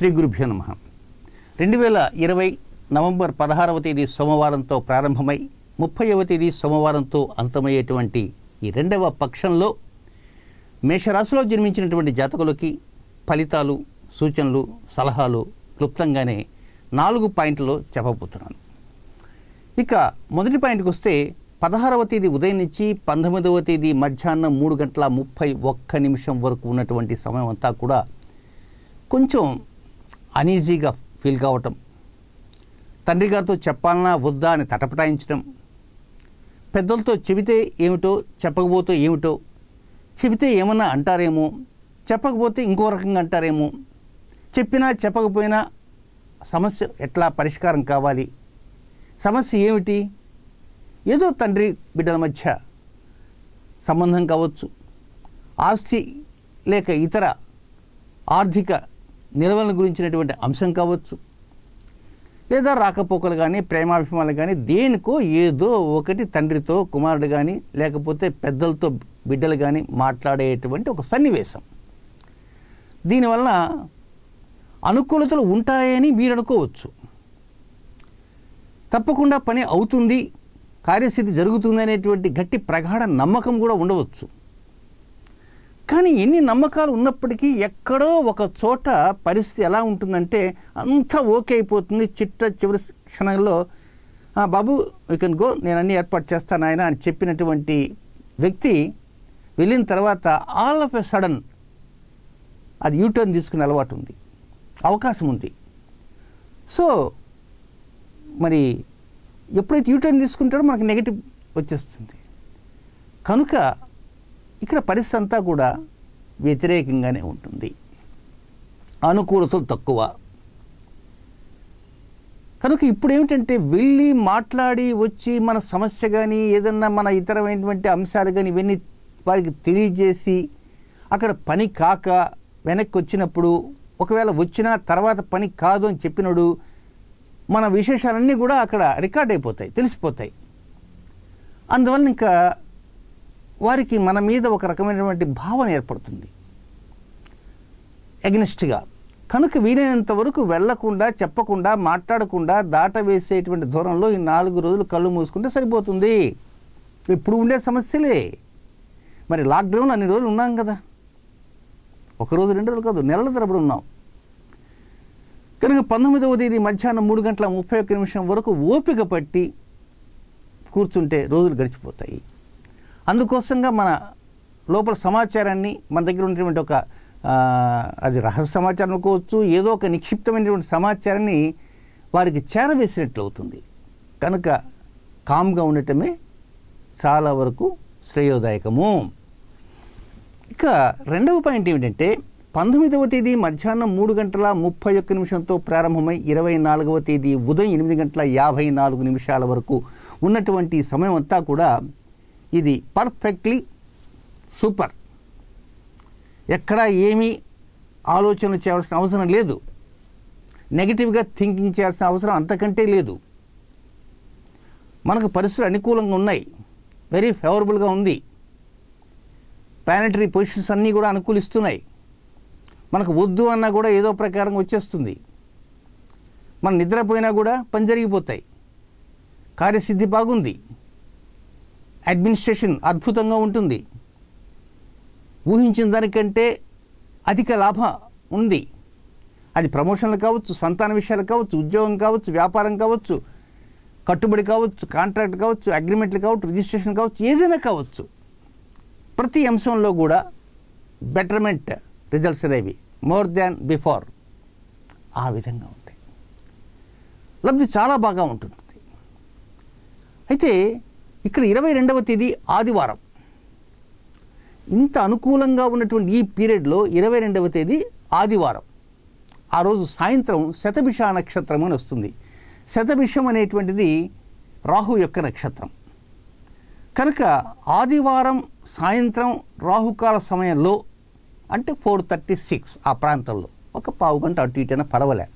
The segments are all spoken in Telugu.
శ్రీ గురుభ్యో నమ రెండు వేల ఇరవై నవంబర్ పదహారవ తేదీ సోమవారంతో ప్రారంభమై ముప్పైవ తేదీ సోమవారంతో అంతమయ్యేటువంటి ఈ రెండవ పక్షంలో మేషరాశిలో జన్మించినటువంటి జాతకులకి ఫలితాలు సూచనలు సలహాలు క్లుప్తంగానే నాలుగు పాయింట్లో చెప్పబోతున్నాను ఇక మొదటి పాయింట్కి వస్తే పదహారవ తేదీ ఉదయం నుంచి పంతొమ్మిదవ తేదీ మధ్యాహ్నం మూడు గంటల ముప్పై ఒక్క నిమిషం వరకు ఉన్నటువంటి సమయం అంతా కూడా కొంచెం అనీజీగా ఫీల్ కావటం తండ్రి గారితో చెప్పాలన్నా వద్దా అని తటపటాయించడం పెద్దలతో చెబితే ఏమిటో చెప్పకపోతే ఏమిటో చెబితే ఏమన్నా అంటారేమో చెప్పకపోతే ఇంకో రకంగా అంటారేమో చెప్పినా చెప్పకపోయినా సమస్య ఎట్లా పరిష్కారం కావాలి సమస్య ఏమిటి ఏదో తండ్రి బిడ్డల మధ్య సంబంధం కావచ్చు ఆస్తి లేక ఇతర ఆర్థిక నిల్వల గురించినటువంటి అంశం కావచ్చు లేదా రాకపోకలు కానీ ప్రేమాభిమానాలు కానీ దేనికో ఏదో ఒకటి తండ్రితో కుమారుడు కానీ లేకపోతే పెద్దలతో బిడ్డలు కానీ మాట్లాడేటువంటి ఒక సన్నివేశం దీనివల్ల అనుకూలతలు ఉంటాయని మీరు అనుకోవచ్చు తప్పకుండా పని అవుతుంది కార్యస్థితి జరుగుతుంది అనేటువంటి గట్టి ప్రగాఢ నమ్మకం కూడా ఉండవచ్చు కానీ ఎన్ని నమ్మకాలు ఉన్నప్పటికీ ఎక్కడో ఒక చోట పరిస్థితి ఎలా ఉంటుందంటే అంతా ఓకే అయిపోతుంది చిట్ట చివరి క్షణంలో బాబు యూ కెన్ గో నేను అన్నీ ఏర్పాటు చేస్తాను ఆయన అని చెప్పినటువంటి వ్యక్తి వెళ్ళిన తర్వాత ఆల్ ఆఫ్ ఎ సడన్ అది యూటర్న్ తీసుకునే అలవాటు ఉంది అవకాశం ఉంది సో మరి ఎప్పుడైతే యూటర్న్ తీసుకుంటాడో మనకు నెగిటివ్ వచ్చేస్తుంది కనుక ఇక్కడ పరిస్థితి అంతా కూడా వ్యతిరేకంగానే ఉంటుంది అనుకూలతలు తక్కువ కనుక ఇప్పుడు ఏమిటంటే వెళ్ళి మాట్లాడి వచ్చి మన సమస్య కానీ ఏదన్నా మన ఇతరమైనటువంటి అంశాలు కానీ ఇవన్నీ వారికి తెలియజేసి అక్కడ పని కాక వెనక్కి వచ్చినప్పుడు ఒకవేళ వచ్చినా తర్వాత పని కాదు అని చెప్పినప్పుడు మన విశేషాలన్నీ కూడా అక్కడ రికార్డ్ అయిపోతాయి తెలిసిపోతాయి అందువల్ల ఇంకా వారికి మన మీద ఒక రకమైనటువంటి భావన ఏర్పడుతుంది ఎగ్నిస్ట్గా కనుక వీలైనంత వరకు వెళ్లకుండా చెప్పకుండా మాట్లాడకుండా దాటవేసేటువంటి దూరంలో ఈ నాలుగు రోజులు కళ్ళు మూసుకుంటే సరిపోతుంది ఇప్పుడు ఉండే సమస్యలే మరి లాక్డౌన్ అన్ని రోజులు ఉన్నాం కదా ఒక రోజు రెండు రోజులు కాదు నెలల తరబడి ఉన్నాం కనుక పంతొమ్మిదవ తేదీ మధ్యాహ్నం మూడు గంటల ముప్పై ఒక్క నిమిషం వరకు ఓపిక పట్టి కూర్చుంటే రోజులు గడిచిపోతాయి అందుకోసంగా మన లోపల సమాచారాన్ని మన దగ్గర ఉన్నటువంటి ఒక అది రహస్య సమాచారం అనుకోవచ్చు ఏదో ఒక నిక్షిప్తమైనటువంటి సమాచారాన్ని వారికి చేరవేసినట్లు అవుతుంది కనుక కామ్గా ఉండటమే చాలా వరకు శ్రేయోదాయకము ఇక రెండవ పాయింట్ ఏమిటంటే పంతొమ్మిదవ తేదీ మధ్యాహ్నం మూడు గంటల ముప్పై ఒక్క నిమిషంతో ప్రారంభమై ఇరవై నాలుగవ తేదీ ఉదయం ఎనిమిది గంటల యాభై నాలుగు నిమిషాల వరకు ఉన్నటువంటి సమయం అంతా కూడా ఇది పర్ఫెక్ట్లీ సూపర్ ఎక్కడా ఏమీ ఆలోచన చేయాల్సిన అవసరం లేదు నెగిటివ్గా థింకింగ్ చేయాల్సిన అవసరం అంతకంటే లేదు మనకు పరిస్థితులు అనుకూలంగా ఉన్నాయి వెరీ ఫేవరబుల్గా ఉంది ప్లానటరీ పొజిషన్స్ అన్నీ కూడా అనుకూలిస్తున్నాయి మనకు వద్దు అన్నా కూడా ఏదో ప్రకారం వచ్చేస్తుంది మనం నిద్రపోయినా కూడా పని జరిగిపోతాయి కార్యసిద్ధి బాగుంది అడ్మినిస్ట్రేషన్ అద్భుతంగా ఉంటుంది ఊహించిన దానికంటే అధిక లాభం ఉంది అది ప్రమోషన్లు కావచ్చు సంతాన విషయాలు కావచ్చు ఉద్యోగం కావచ్చు వ్యాపారం కావచ్చు కట్టుబడి కావచ్చు కాంట్రాక్ట్ కావచ్చు అగ్రిమెంట్లు కావచ్చు రిజిస్ట్రేషన్ కావచ్చు ఏదైనా కావచ్చు ప్రతి అంశంలో కూడా బెటర్మెంట్ రిజల్ట్స్ అనేవి మోర్ దాన్ బిఫోర్ ఆ విధంగా ఉంటాయి లబ్ధి చాలా బాగా ఉంటుంది అయితే ఇక్కడ ఇరవై రెండవ తేదీ ఆదివారం ఇంత అనుకూలంగా ఉన్నటువంటి ఈ పీరియడ్లో ఇరవై రెండవ తేదీ ఆదివారం ఆ రోజు సాయంత్రం శతభిష నక్షత్రం అని వస్తుంది శతభిషం అనేటువంటిది రాహు యొక్క నక్షత్రం కనుక ఆదివారం సాయంత్రం రాహుకాల సమయంలో అంటే ఫోర్ థర్టీ సిక్స్ ఆ ప్రాంతంలో ఒక పావు గంట అటు ఇటైనా పర్వాలే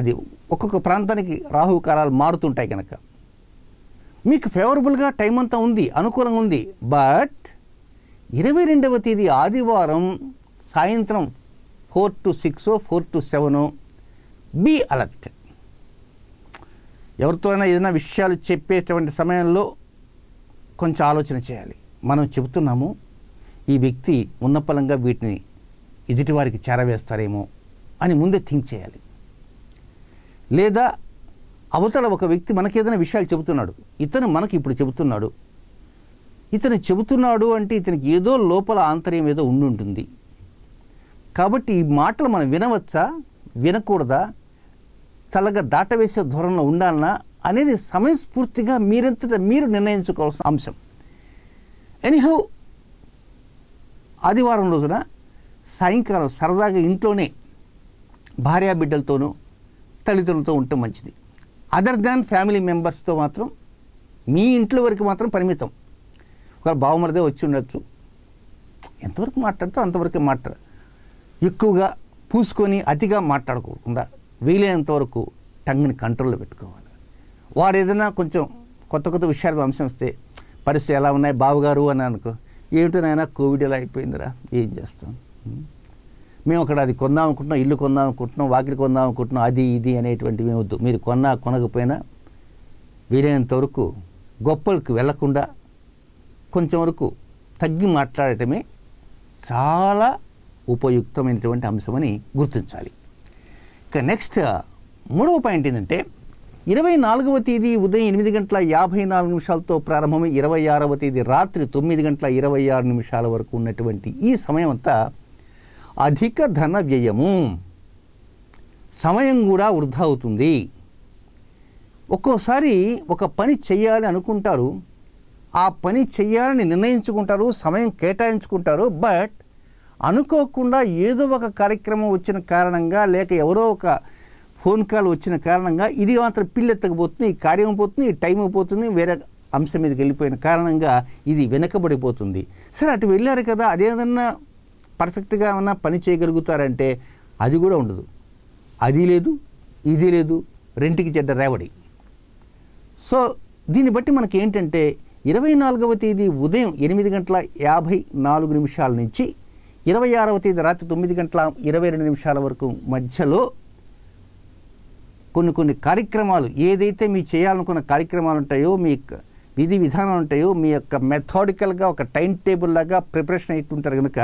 అది ఒక్కొక్క ప్రాంతానికి రాహుకాలాలు మారుతుంటాయి కనుక మీకు ఫేవరబుల్గా టైం అంతా ఉంది అనుకూలంగా ఉంది బట్ ఇరవై రెండవ తేదీ ఆదివారం సాయంత్రం four to six four to seven be alert అయినా ఏదైనా విషయాలు చెప్పేటువంటి సమయంలో కొంచెం ఆలోచన చేయాలి మనం చెబుతున్నాము ఈ వ్యక్తి ఉన్నపలంగా వీటిని ఎదుటివారికి చేరవేస్తారేమో అని ముందే థింక్ చేయాలి లేదా అవతల ఒక వ్యక్తి మనకేదైనా విషయాలు చెబుతున్నాడు ఇతను మనకి ఇప్పుడు చెబుతున్నాడు ఇతను చెబుతున్నాడు అంటే ఇతనికి ఏదో లోపల ఆంతర్యం ఏదో ఉండుంటుంది కాబట్టి ఈ మాటలు మనం వినవచ్చా వినకూడదా చల్లగా దాటవేసే ధోరణిలో ఉండాలన్నా అనేది సమయస్ఫూర్తిగా మీరంతటా మీరు నిర్ణయించుకోవాల్సిన అంశం ఎనీహౌ ఆదివారం రోజున సాయంకాలం సరదాగా ఇంట్లోనే భార్యాబిడ్డలతోనూ తల్లిదండ్రులతో ఉండటం మంచిది అదర్ దాన్ ఫ్యామిలీ మెంబర్స్తో మాత్రం మీ ఇంట్లో వరకు మాత్రం పరిమితం ఒక బావమరిదే వచ్చి ఉండొచ్చు ఎంతవరకు మాట్లాడితే అంతవరకు మాట్లాడ ఎక్కువగా పూసుకొని అతిగా మాట్లాడకుండా వీలైనంతవరకు టంగ్ని కంట్రోల్లో పెట్టుకోవాలి వారు ఏదైనా కొంచెం కొత్త కొత్త విషయాలు అంశం వస్తే పరిస్థితులు ఎలా ఉన్నాయి బావగారు అని అనుకో ఏమిటో నాయన కోవిడ్ ఎలా అయిపోయిందిరా ఏం చేస్తాం మేము అక్కడ అది కొందాం అనుకుంటున్నాం ఇల్లు కొందాం అనుకుంటున్నాం వాకిలి కొందాం అనుకుంటున్నాం అది ఇది అనేటువంటివి వద్దు మీరు కొన్నా కొనకపోయినా వీలైనంత వరకు గొప్పలకు వెళ్లకుండా కొంచెం వరకు తగ్గి మాట్లాడటమే చాలా ఉపయుక్తమైనటువంటి అంశమని గుర్తించాలి ఇక నెక్స్ట్ మూడవ పాయింట్ ఏంటంటే ఇరవై నాలుగవ తేదీ ఉదయం ఎనిమిది గంటల యాభై నాలుగు నిమిషాలతో ప్రారంభమై ఇరవై ఆరవ తేదీ రాత్రి తొమ్మిది గంటల ఇరవై ఆరు నిమిషాల వరకు ఉన్నటువంటి ఈ సమయం అంతా అధిక ధన వ్యయము సమయం కూడా వృధా అవుతుంది ఒక్కోసారి ఒక పని చేయాలి అనుకుంటారు ఆ పని చేయాలని నిర్ణయించుకుంటారు సమయం కేటాయించుకుంటారు బట్ అనుకోకుండా ఏదో ఒక కార్యక్రమం వచ్చిన కారణంగా లేక ఎవరో ఒక ఫోన్ కాల్ వచ్చిన కారణంగా ఇది మాత్రం పిల్లెత్తకపోతుంది కార్యం పోతుంది టైం పోతుంది వేరే అంశం మీదకి వెళ్ళిపోయిన కారణంగా ఇది వెనకబడిపోతుంది సరే అటు వెళ్ళారు కదా అదేదన్నా పర్ఫెక్ట్గా ఏమన్నా పని చేయగలుగుతారంటే అది కూడా ఉండదు అది లేదు ఇది లేదు రెంటికి చెడ్డ రేవడి సో దీన్ని బట్టి మనకి ఏంటంటే ఇరవై నాలుగవ తేదీ ఉదయం ఎనిమిది గంటల యాభై నాలుగు నిమిషాల నుంచి ఇరవై ఆరవ తేదీ రాత్రి తొమ్మిది గంటల ఇరవై రెండు నిమిషాల వరకు మధ్యలో కొన్ని కొన్ని కార్యక్రమాలు ఏదైతే మీ చేయాలనుకున్న కార్యక్రమాలు ఉంటాయో మీ విధి విధానాలు ఉంటాయో మీ యొక్క మెథాడికల్గా ఒక టైం టేబుల్ లాగా ప్రిపరేషన్ అవుతుంటారు కనుక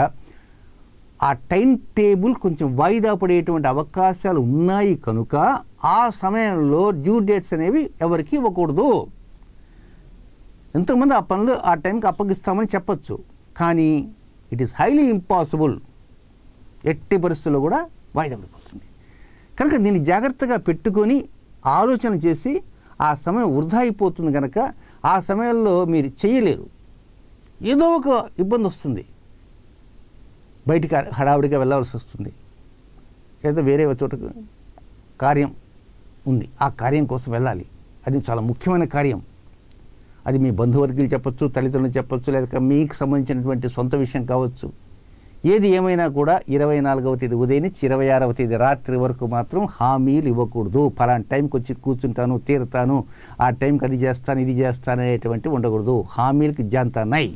ఆ టైం టేబుల్ కొంచెం వాయిదా పడేటువంటి అవకాశాలు ఉన్నాయి కనుక ఆ సమయంలో డ్యూ డేట్స్ అనేవి ఎవరికి ఇవ్వకూడదు ఎంతోమంది ఆ పనులు ఆ టైంకి అప్పగిస్తామని చెప్పచ్చు కానీ ఇట్ ఈస్ హైలీ ఇంపాసిబుల్ ఎట్టి పరిస్థితుల్లో కూడా వాయిదా పడిపోతుంది కనుక దీన్ని జాగ్రత్తగా పెట్టుకొని ఆలోచన చేసి ఆ సమయం వృధా అయిపోతుంది కనుక ఆ సమయంలో మీరు చేయలేరు ఏదో ఒక ఇబ్బంది వస్తుంది బయటికి హడావుడిగా వెళ్ళవలసి వస్తుంది లేదా వేరే చోట కార్యం ఉంది ఆ కార్యం కోసం వెళ్ళాలి అది చాలా ముఖ్యమైన కార్యం అది మీ బంధువర్గులు చెప్పచ్చు తల్లిదండ్రులు చెప్పచ్చు లేక మీకు సంబంధించినటువంటి సొంత విషయం కావచ్చు ఏది ఏమైనా కూడా ఇరవై నాలుగవ తేదీ ఉదయం నుంచి ఇరవై ఆరవ తేదీ రాత్రి వరకు మాత్రం హామీలు ఇవ్వకూడదు పలాంటి టైంకి వచ్చి కూర్చుంటాను తీరుతాను ఆ టైంకి అది చేస్తాను ఇది చేస్తాను అనేటువంటి ఉండకూడదు హామీలకి జాంతా నై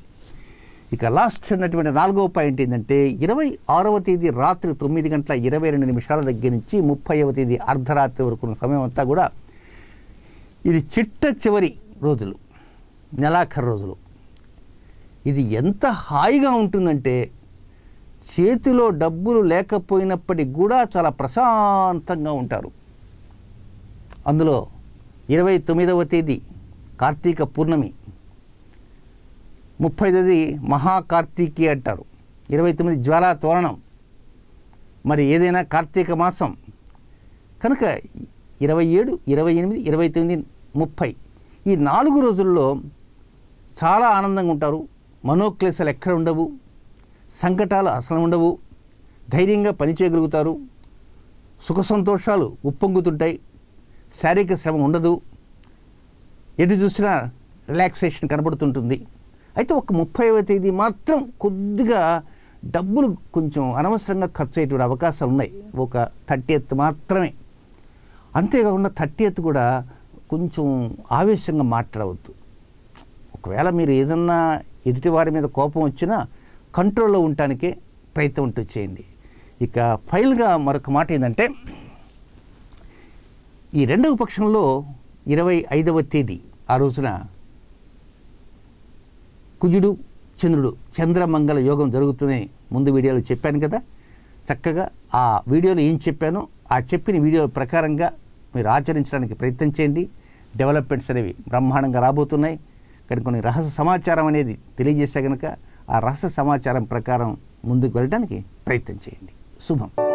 ఇక లాస్ట్ అన్నటువంటి నాలుగవ పాయింట్ ఏంటంటే ఇరవై ఆరవ తేదీ రాత్రి తొమ్మిది గంటల ఇరవై రెండు నిమిషాల దగ్గర నుంచి ముప్పైవ తేదీ అర్ధరాత్రి వరకు ఉన్న సమయం అంతా కూడా ఇది చిట్ట చివరి రోజులు నెలాఖరు రోజులు ఇది ఎంత హాయిగా ఉంటుందంటే చేతిలో డబ్బులు లేకపోయినప్పటికి కూడా చాలా ప్రశాంతంగా ఉంటారు అందులో ఇరవై తొమ్మిదవ తేదీ కార్తీక పూర్ణమి ముప్పై తొమ్మిది మహాకార్తీకి అంటారు ఇరవై తొమ్మిది జ్వాలా తోరణం మరి ఏదైనా కార్తీక మాసం కనుక ఇరవై ఏడు ఇరవై ఎనిమిది ఇరవై తొమ్మిది ముప్పై ఈ నాలుగు రోజుల్లో చాలా ఆనందంగా ఉంటారు మనోక్లేశాలు ఎక్కడ ఉండవు సంకటాలు అసలు ఉండవు ధైర్యంగా పనిచేయగలుగుతారు సుఖ సంతోషాలు ఉప్పొంగుతుంటాయి శారీరక శ్రమ ఉండదు ఎటు చూసినా రిలాక్సేషన్ కనబడుతుంటుంది అయితే ఒక ముప్పైవ తేదీ మాత్రం కొద్దిగా డబ్బులు కొంచెం అనవసరంగా ఖర్చు అయ్యేటువంటి అవకాశాలు ఉన్నాయి ఒక థర్టీ ఎత్ మాత్రమే అంతేకాకుండా థర్టీ ఎత్ కూడా కొంచెం ఆవేశంగా మాట్లాడవద్దు ఒకవేళ మీరు ఏదన్నా ఎదుటి వారి మీద కోపం వచ్చినా కంట్రోల్లో ఉండటానికే ప్రయత్నం ఉంటూ చేయండి ఇక ఫైనల్గా మరొక మాట ఏంటంటే ఈ రెండవ పక్షంలో ఇరవై ఐదవ తేదీ ఆ రోజున కుజుడు చంద్రుడు చంద్రమంగళ యోగం జరుగుతుందని ముందు వీడియోలో చెప్పాను కదా చక్కగా ఆ వీడియోలో ఏం చెప్పానో ఆ చెప్పిన వీడియో ప్రకారంగా మీరు ఆచరించడానికి ప్రయత్నం చేయండి డెవలప్మెంట్స్ అనేవి బ్రహ్మాండంగా రాబోతున్నాయి కానీ కొన్ని రహస్య సమాచారం అనేది తెలియజేసే కనుక ఆ రహస్య సమాచారం ప్రకారం ముందుకు వెళ్ళడానికి ప్రయత్నం చేయండి శుభం